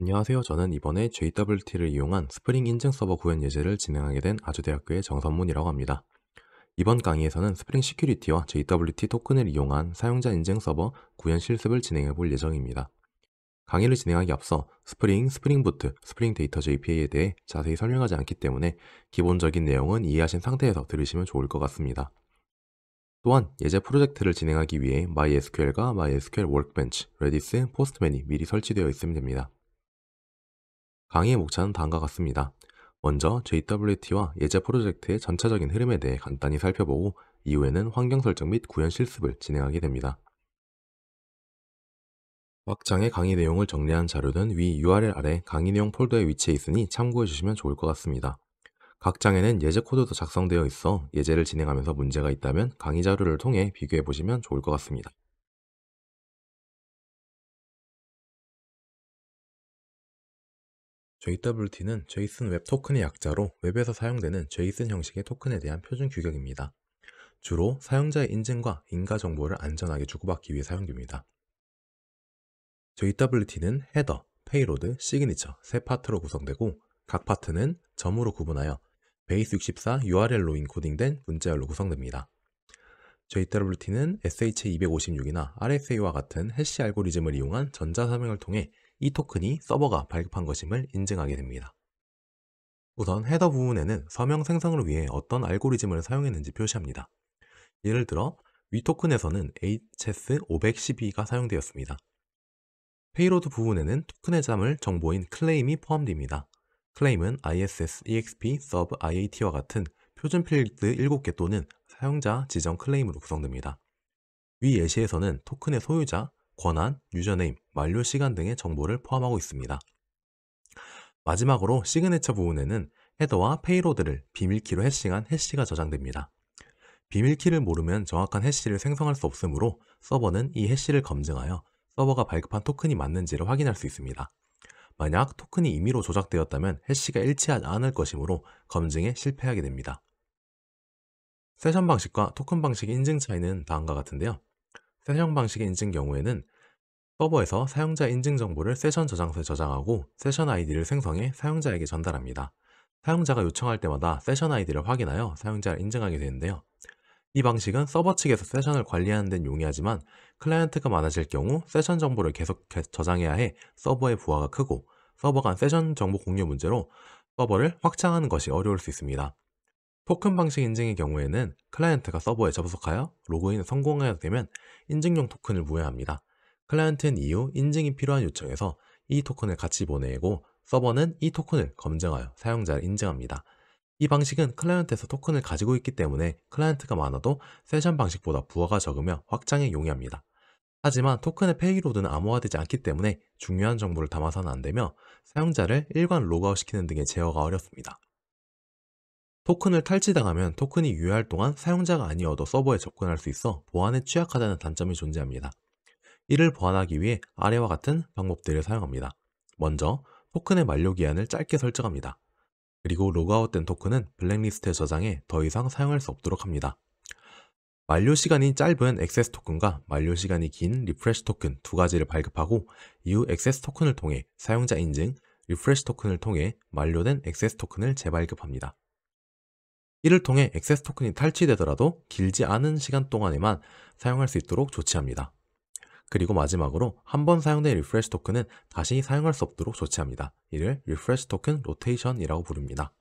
안녕하세요. 저는 이번에 JWT를 이용한 스프링 인증 서버 구현 예제를 진행하게 된 아주대학교의 정선문이라고 합니다. 이번 강의에서는 스프링 시큐리티와 JWT 토큰을 이용한 사용자 인증 서버 구현 실습을 진행해 볼 예정입니다. 강의를 진행하기 앞서 스프링, 스프링 부트, 스프링 데이터 JPA에 대해 자세히 설명하지 않기 때문에 기본적인 내용은 이해하신 상태에서 들으시면 좋을 것 같습니다. 또한 예제 프로젝트를 진행하기 위해 MySQL과 MySQL Workbench, Redis, Postman이 미리 설치되어 있으면 됩니다. 강의의 목차는 다음과 같습니다. 먼저 JWT와 예제 프로젝트의 전체적인 흐름에 대해 간단히 살펴보고 이후에는 환경 설정 및 구현 실습을 진행하게 됩니다. 막장의 강의 내용을 정리한 자료는 위 URL 아래 강의 내용 폴더에 위치해 있으니 참고해 주시면 좋을 것 같습니다. 각 장에는 예제 코드도 작성되어 있어 예제를 진행하면서 문제가 있다면 강의 자료를 통해 비교해 보시면 좋을 것 같습니다. JWT는 JSON 웹 토큰의 약자로 웹에서 사용되는 JSON 형식의 토큰에 대한 표준 규격입니다. 주로 사용자의 인증과 인가 정보를 안전하게 주고받기 위해 사용됩니다. JWT는 헤더, 페이로드, 시그니처 세 파트로 구성되고 각 파트는 점으로 구분하여 베이스64 URL로 인코딩된 문자열로 구성됩니다. JWT는 SH256이나 RSA와 같은 해시 알고리즘을 이용한 전자서명을 통해 이 토큰이 서버가 발급한 것임을 인증하게 됩니다. 우선 헤더 부분에는 서명 생성을 위해 어떤 알고리즘을 사용했는지 표시합니다. 예를 들어 위 토큰에서는 HS512가 사용되었습니다. 페이로드 부분에는 토큰의 잠을 정보인 클레임이 포함됩니다. 클레임은 ISS EXP Sub IAT와 같은 표준 필드 7개 또는 사용자 지정 클레임으로 구성됩니다. 위 예시에서는 토큰의 소유자, 권한, 유저네임, 만료 시간 등의 정보를 포함하고 있습니다. 마지막으로 시그네처 부분에는 헤더와 페이로드를 비밀키로 해시한 해시가 저장됩니다. 비밀키를 모르면 정확한 해시를 생성할 수 없으므로 서버는 이 해시를 검증하여 서버가 발급한 토큰이 맞는지를 확인할 수 있습니다. 만약 토큰이 임의로 조작되었다면 해시가 일치하지 않을 것이므로 검증에 실패하게 됩니다. 세션 방식과 토큰 방식의 인증 차이는 다음과 같은데요. 세션 방식의 인증 경우에는 서버에서 사용자 인증 정보를 세션 저장소에 저장하고 세션 아이디를 생성해 사용자에게 전달합니다. 사용자가 요청할 때마다 세션 아이디를 확인하여 사용자를 인증하게 되는데요. 이 방식은 서버 측에서 세션을 관리하는 데는 용이하지만 클라이언트가 많아질 경우 세션 정보를 계속 저장해야 해 서버의 부하가 크고 서버 간 세션 정보 공유 문제로 서버를 확장하는 것이 어려울 수 있습니다. 토큰 방식 인증의 경우에는 클라이언트가 서버에 접속하여 로그인에 성공하게 되면 인증용 토큰을 부여합니다. 클라이언트는 이후 인증이 필요한 요청에서 이 토큰을 같이 보내고 서버는 이 토큰을 검증하여 사용자를 인증합니다. 이 방식은 클라이언트에서 토큰을 가지고 있기 때문에 클라이언트가 많아도 세션 방식보다 부하가 적으며 확장에 용이합니다. 하지만 토큰의 페이로드는 암호화되지 않기 때문에 중요한 정보를 담아서는 안되며 사용자를 일관 로그아웃시키는 등의 제어가 어렵습니다. 토큰을 탈취당하면 토큰이 유효할 동안 사용자가 아니어도 서버에 접근할 수 있어 보안에 취약하다는 단점이 존재합니다. 이를 보완하기 위해 아래와 같은 방법들을 사용합니다. 먼저 토큰의 만료 기한을 짧게 설정합니다. 그리고 로그아웃된 토큰은 블랙리스트에 저장해 더 이상 사용할 수 없도록 합니다. 만료 시간이 짧은 액세스 토큰과 만료 시간이 긴 리프레시 토큰 두 가지를 발급하고 이후 액세스 토큰을 통해 사용자 인증, 리프레시 토큰을 통해 만료된 액세스 토큰을 재발급합니다. 이를 통해 액세스 토큰이 탈취되더라도 길지 않은 시간 동안에만 사용할 수 있도록 조치합니다. 그리고 마지막으로 한 번 사용된 리프레시 토큰은 다시 사용할 수 없도록 조치합니다. 이를 리프레시 토큰 로테이션이라고 부릅니다.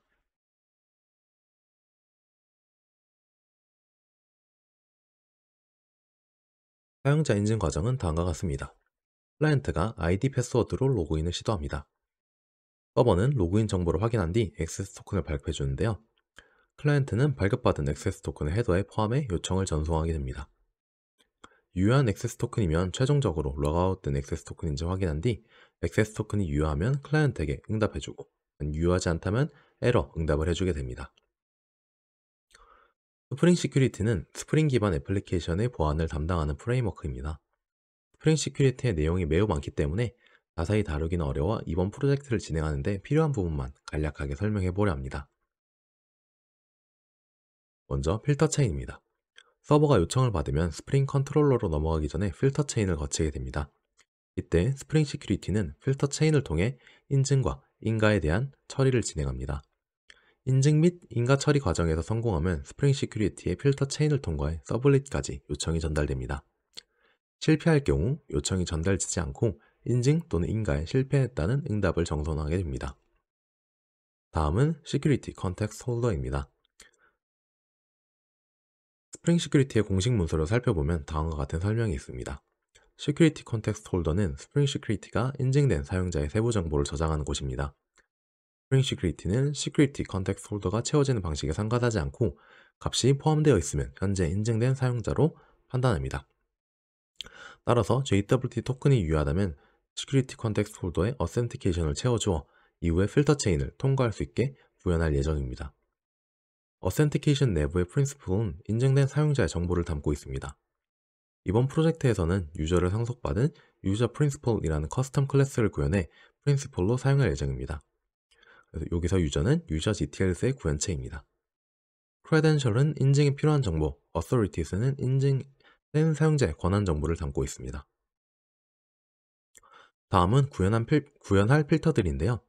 사용자 인증 과정은 다음과 같습니다. 클라이언트가 ID 패스워드로 로그인을 시도합니다. 서버는 로그인 정보를 확인한 뒤 액세스 토큰을 발급해 주는데요. 클라이언트는 발급받은 액세스 토큰을 헤더에 포함해 요청을 전송하게 됩니다. 유효한 액세스 토큰이면 최종적으로 그아웃된 액세스 토큰인지 확인한 뒤 액세스 토큰이 유효하면 클라이언트에게 응답해주고 유효하지 않다면 에러 응답을 해주게 됩니다. 스프링 시큐리티는 스프링 기반 애플리케이션의 보안을 담당하는 프레임워크입니다. 스프링 시큐리티의 내용이 매우 많기 때문에 자세히 다루기는 어려워 이번 프로젝트를 진행하는데 필요한 부분만 간략하게 설명해 보려 합니다. 먼저 필터 체인입니다. 서버가 요청을 받으면 스프링 컨트롤러로 넘어가기 전에 필터 체인을 거치게 됩니다. 이때 스프링 시큐리티는 필터 체인을 통해 인증과 인가에 대한 처리를 진행합니다. 인증 및 인가 처리 과정에서 성공하면 스프링 시큐리티의 필터 체인을 통과해 서블릿까지 요청이 전달됩니다. 실패할 경우 요청이 전달되지 않고 인증 또는 인가에 실패했다는 응답을 정선하게 됩니다. 다음은 시큐리티 컨텍스트 홀더입니다. 스프링 시큐리티의 공식 문서를 살펴보면 다음과 같은 설명이 있습니다. 시큐리티 컨텍스트 홀더는 스프링 시큐리티가 인증된 사용자의 세부 정보를 저장하는 곳입니다. 스프링 시큐리티는 시큐리티 컨텍스트 홀더가 채워지는 방식에 상관하지 않고 값이 포함되어 있으면 현재 인증된 사용자로 판단합니다. 따라서 JWT 토큰이 유효하다면 시큐리티 컨텍스트 홀더에 어센티케이션을 채워주어 이후에 필터 체인을 통과할 수 있게 구현할 예정입니다. 어센티케이션 내부의 프린스플은 인증된 사용자의 정보를 담고 있습니다. 이번 프로젝트에서는 유저를 상속받은 유저 프린스플이라는 커스텀 클래스를 구현해 프린스플로 사용할 예정입니다. 여기서 유저는 유저 GTLS의 구현체입니다. 크레덴셜은 인증이 필요한 정보, authorities는 인증된 사용자의 권한 정보를 담고 있습니다. 다음은 구현한 필, 구현할 필터들인데요.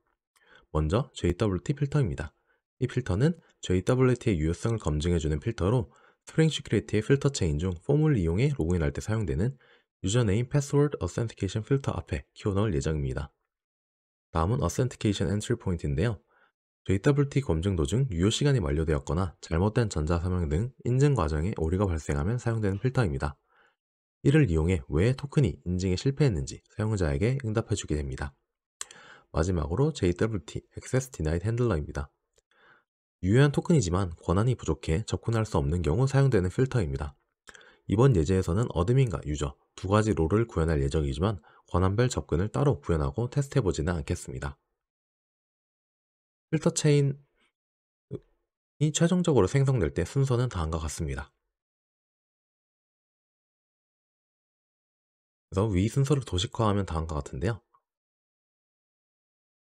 먼저 JWT 필터입니다. 이 필터는 j WT의 유효성을 검증해주는 필터로 스프링 시큐리티의 필터 체인 중 폼을 이용해 로그인할 때 사용되는 유저네임 패스워드 어센티케이션 필터 앞에 키워넣을 예정입니다. 다음은 어센티케이션 엔트리 포인트인데요. JWT 검증 도중 유효 시간이 만료되었거나 잘못된 전자서명 등 인증 과정에 오류가 발생하면 사용되는 필터입니다. 이를 이용해 왜 토큰이 인증에 실패했는지 사용자에게 응답해주게 됩니다. 마지막으로 JWT 액세스 디나 s d 핸들러입니다. 유효한 토큰이지만 권한이 부족해 접근할 수 없는 경우 사용되는 필터입니다. 이번 예제에서는 어드민과 유저 두 가지 롤을 구현할 예정이지만 권한별 접근을 따로 구현하고 테스트해보지는 않겠습니다. 필터 체인이 최종적으로 생성될 때 순서는 다음과 같습니다. 그래서 위 순서를 도식화하면 다음과 같은데요.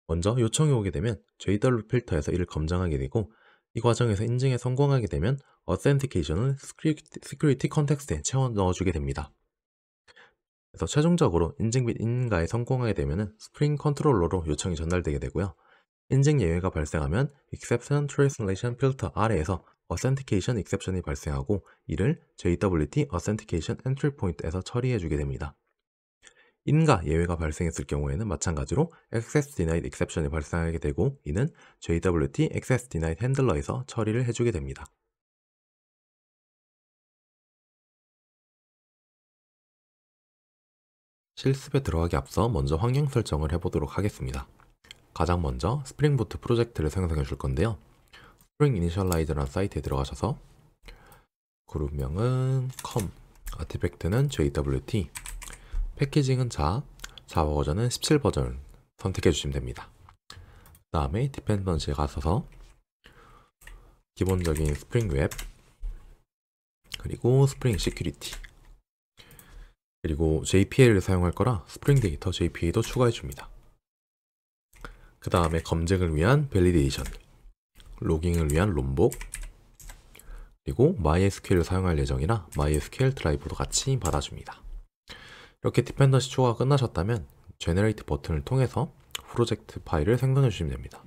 먼저 요청이 오게 되면 JW 필터에서 이를 검증하게 되고 이 과정에서 인증에 성공하게 되면 a u t t h e n i 어센티케이션을 Security c o n t e x t 에 채워 넣어주게 됩니다. 그래서 최종적으로 인증 및 인가에 성공하게 되면 스프링 컨트롤러로 요청이 전달되게 되고요. 인증 예외가 발생하면 Exception Translation Filter 아래에서 Authentication Exception이 발생하고 이를 JWT Authentication Entry Point에서 처리해주게 됩니다. 인가 예외가 발생했을 경우에는 마찬가지로 access denied exception이 발생하게 되고 이는 JWT access denied handler에서 처리를 해주게 됩니다. 실습에 들어가기 앞서 먼저 환경 설정을 해보도록 하겠습니다. 가장 먼저 s p r i n 스프링 부트 프로젝트를 생성해 줄 건데요. Spring i n i 프링 이니셜라이즈라는 사이트에 들어가셔서 그룹명은 com, 아티팩트는 JWT, 패키징은 4, 자바 버전은 17버전 선택해 주시면 됩니다. 그 다음에 디펜던시에 가서 기본적인 스프링 웹 그리고 스프링 시큐리티 그리고 JPA를 사용할 거라 스프링 데이터 JPA도 추가해 줍니다. 그 다음에 검증을 위한 밸리데이션 로깅을 위한 롬복 그리고 MySQL을 사용할 예정이라 MySQL 드라이브도 같이 받아줍니다. 이렇게 디펜던시 추가가 끝나셨다면 Generate 버튼을 통해서 프로젝트 파일을 생성해 주시면 됩니다.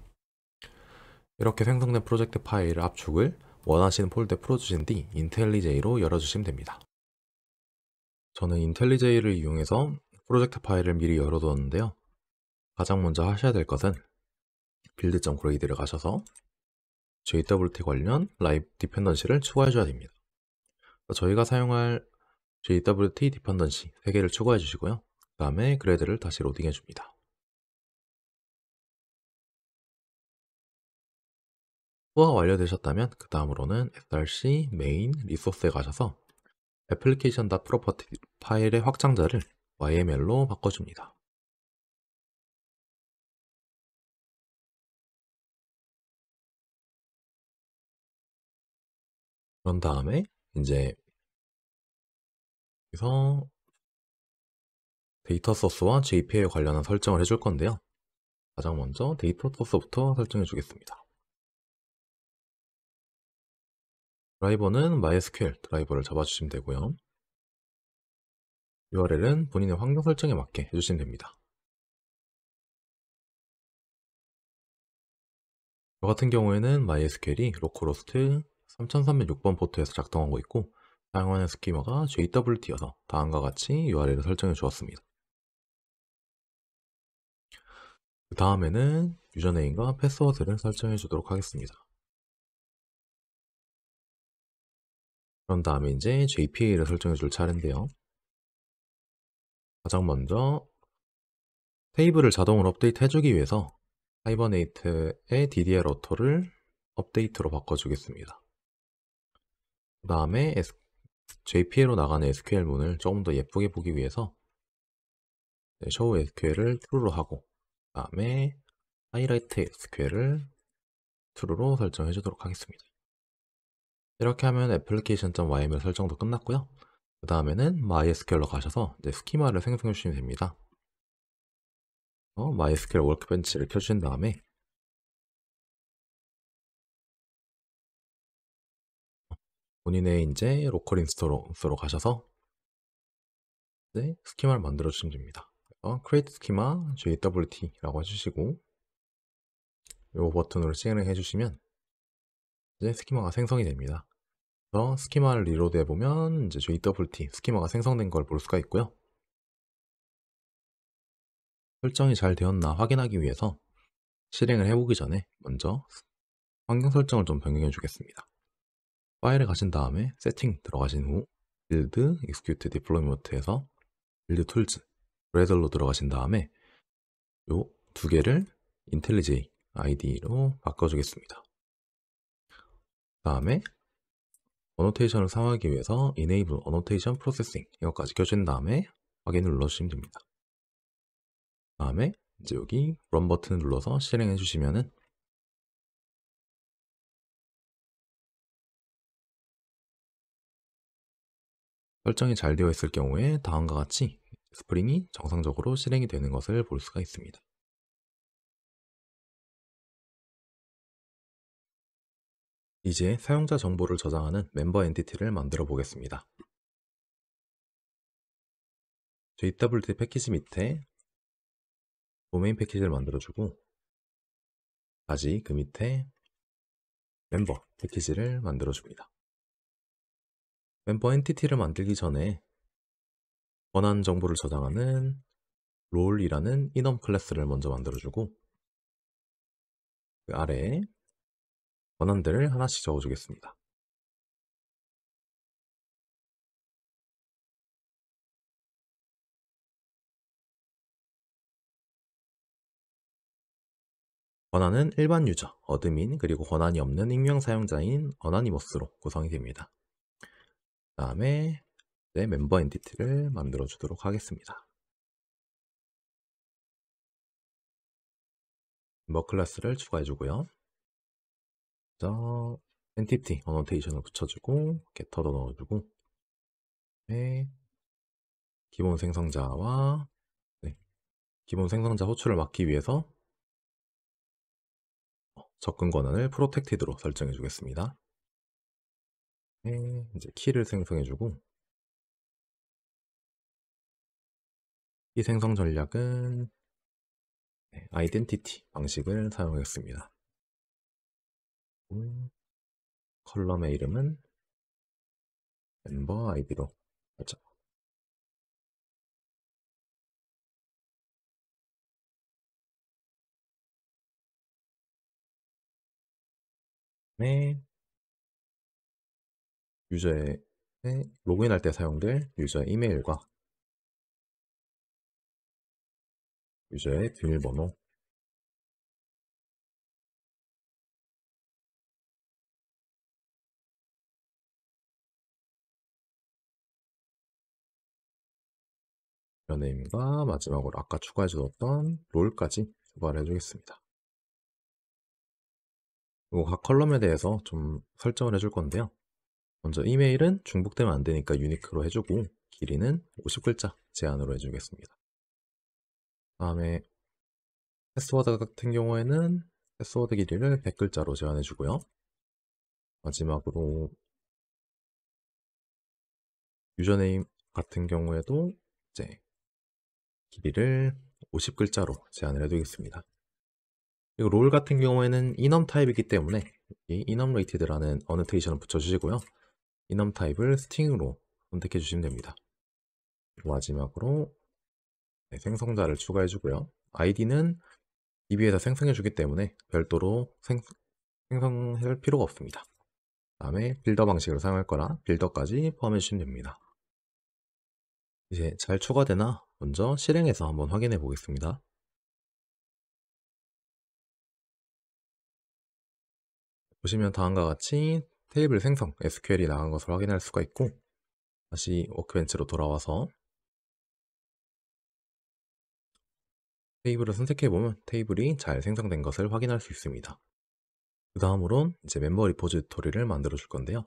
이렇게 생성된 프로젝트 파일 압축을 원하시는 폴더에 풀어주신 뒤 IntelliJ로 열어주시면 됩니다. 저는 IntelliJ를 이용해서 프로젝트 파일을 미리 열어두었는데요. 가장 먼저 하셔야 될 것은 build.grade를 가셔서 JWT 관련 라이브 디펜던시를 추가해줘야 됩니다. 저희가 사용할 JWT 디펜던시 3개를 추가해 주시고요. 그 다음에 그래드를 다시 로딩해 줍니다. 소화가 완료되셨다면 그 다음으로는 src main 리소스에 가셔서 application.property 파일의 확장자를 yml로 바꿔줍니다. 그런 다음에 이제 그래서 데이터 소스와 JP에 a 관련한 설정을 해줄 건데요. 가장 먼저 데이터 소스부터 설정해 주겠습니다. 드라이버는 MySQL 드라이버를 잡아주시면 되고요. URL은 본인의 환경 설정에 맞게 해주시면 됩니다. 저 같은 경우에는 MySQL이 로컬호스트 3306번 포트에서 작동하고 있고 사용하는 스키머가 JWT여서 다음과 같이 URL을 설정해 주었습니다. 그 다음에는 유저네임과 패스워드를 설정해 주도록 하겠습니다. 그런 다음에 이제 JPA를 설정해 줄 차례인데요. 가장 먼저 테이블을 자동으로 업데이트 해주기 위해서 하이버네이트의 d d r 어토를 업데이트로 바꿔주겠습니다. 그 다음에 SQL JPL로 나가는 SQL문을 조금 더 예쁘게 보기 위해서 네, show SQL을 true로 하고 그 다음에 highlight SQL을 true로 설정해 주도록 하겠습니다. 이렇게 하면 application.yml 설정도 끝났고요. 그 다음에는 MySQL로 가셔서 이제 스키마를 생성해 주시면 됩니다. 어, MySQL 워크벤치를 켜주신 다음에 본인의 이제 로컬 인스토로 가셔서 이제 네, 스키마를 만들어 주시면 됩니다. 그 create schema jwt라고 해주시고 이 버튼으로 실행을 해주시면 이제 스키마가 생성이 됩니다. 그래서 스키마를 리로드 해보면 이제 JWT 스키마가 생성된 걸 볼 수가 있고요. 설정이 잘 되었나 확인하기 위해서 실행을 해보기 전에 먼저 환경 설정을 좀 변경해 주겠습니다. 파일에 가신 다음에 세팅 들어가신 후 빌드, 익스큐트, 디플로이먼트에서 빌드 툴즈, 브레들로 들어가신 다음에 요 두 개를 인텔리제이 ID로 바꿔주겠습니다. 다음에 어노테이션을 사용하기 위해서 Enable Annotation Processing 이것까지 켜준 다음에 확인을 눌러주시면 됩니다. 다음에 이제 여기 Run 버튼을 눌러서 실행해 주시면은 설정이 잘 되어 있을 경우에 다음과 같이 스프링이 정상적으로 실행이 되는 것을 볼 수가 있습니다. 이제 사용자 정보를 저장하는 멤버 엔티티를 만들어 보겠습니다. JWT 패키지 밑에 도메인 패키지를 만들어주고 다시 그 밑에 멤버 패키지를 만들어줍니다. 멤버 엔티티를 만들기 전에 권한 정보를 저장하는 롤이라는 인원 클래스를 먼저 만들어주고 그 아래에 권한들을 하나씩 적어주겠습니다. 권한은 일반 유저, 어드민, 그리고 권한이 없는 익명 사용자인 어나니머스로 구성이 됩니다. 다음에 내 멤버 엔티티를 만들어 주도록 하겠습니다. 멤버 클래스를 추가해 주고요. 먼 엔티티 어노테이션을 붙여주고 게터도 넣어주고 네, 기본 생성자와 네, 기본 생성자 호출을 막기 위해서 어, 접근 권한을 프로텍티드로 설정해 주겠습니다. 음, 이제 키를 생성해주고 키 생성 전략은 네, 아이덴티티 방식을 사용했습니다. 음, 컬럼의 이름은 멤버 아이디로 하죠. 네. 유저의 로그인할 때 사용될 유저의 이메일과 유저의 비밀번호 연예인과 마지막으로 아까 추가해 주었던 롤까지 추가를 해주겠습니다. 각 컬럼에 대해서 좀 설정을 해줄 건데요. 먼저 이메일은 중복되면 안 되니까 유니크로 해주고 길이는 50글자 제한으로 해주겠습니다. 다음에 패스워드 같은 경우에는 패스워드 길이를 100글자로 제한해 주고요. 마지막으로 유저네임 같은 경우에도 이제 길이를 50글자로 제한을 해두겠습니다. 그리고 롤 같은 경우에는 이넘 타입이기 때문에 이 이넘 레이티드라는 어느테이션을 붙여주시고요. 이넘 타입을 스팅으로 선택해 주시면 됩니다. 마지막으로 네, 생성자를 추가해 주고요. i d 는 DB에서 생성해 주기 때문에 별도로 생, 생성할 필요가 없습니다. 그 다음에 빌더 방식으로 사용할 거라 빌더까지 포함해 주시면 됩니다. 이제 잘 추가되나 먼저 실행해서 한번 확인해 보겠습니다. 보시면 다음과 같이 테이블 생성 SQL이 나간 것을 확인할 수가 있고 다시 워크벤치로 돌아와서 테이블을 선택해보면 테이블이 잘 생성된 것을 확인할 수 있습니다. 그 다음으론 이제 멤버 리포지토리를 만들어 줄 건데요.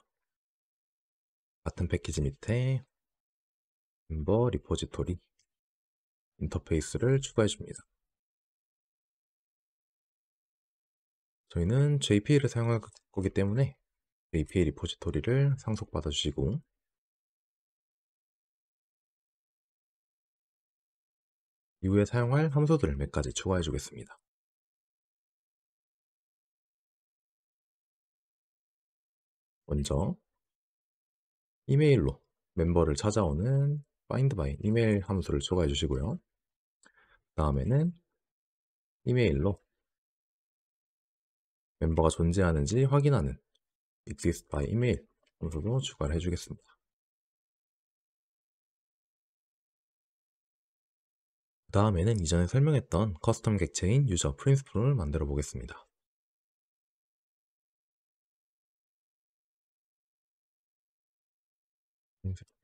같은 패키지 밑에 멤버 리포지토리 인터페이스를 추가해 줍니다. 저희는 JPL을 사용할 거기 때문에 a p i 리포지토리를 상속받아 주시고 이후에 사용할 함수들을 몇 가지 추가해 주겠습니다. 먼저 이메일로 멤버를 찾아오는 find by 이메일 함수를 추가해 주시고요. 다음에는 이메일로 멤버가 존재하는지 확인하는 exist by email 으로도 추가를 해주겠습니다. 그 다음에는 이전에 설명했던 커스텀 객체인 유저 프린스플을 만들어 보겠습니다.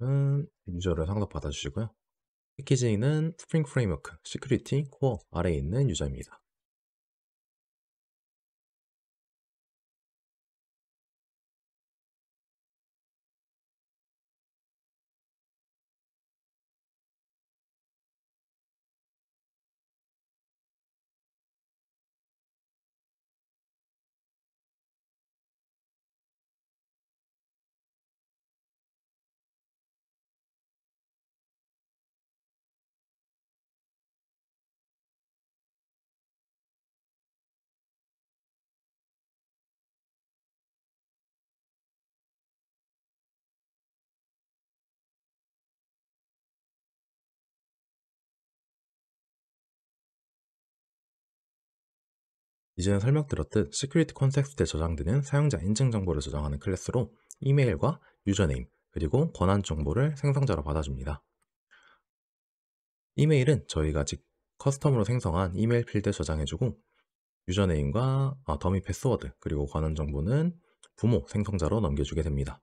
은 유저를 상속받아 주시고요. 패키지는 스프링 프레임워크, 시큐리티, 코어 아래에 있는 유저입니다. 이제는 설명드렸듯 시큐리티 컨텍스트에 저장되는 사용자 인증 정보를 저장하는 클래스로 이메일과 유저네임 그리고 권한 정보를 생성자로 받아줍니다. 이메일은 저희가 아직 커스텀으로 생성한 이메일 필드에 저장해주고 유저네임과 아, 더미 패스워드 그리고 관한 정보는 부모 생성자로 넘겨주게 됩니다.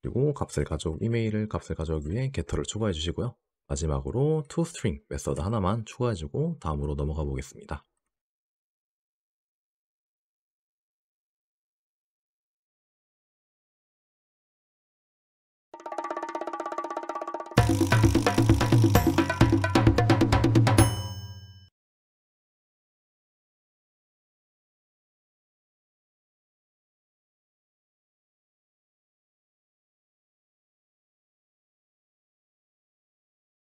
그리고 값을 가져올 이메일을 값을 가져오기 위해 get를 추가해 주시고요. 마지막으로 toString 메서드 하나만 추가해주고 다음으로 넘어가 보겠습니다.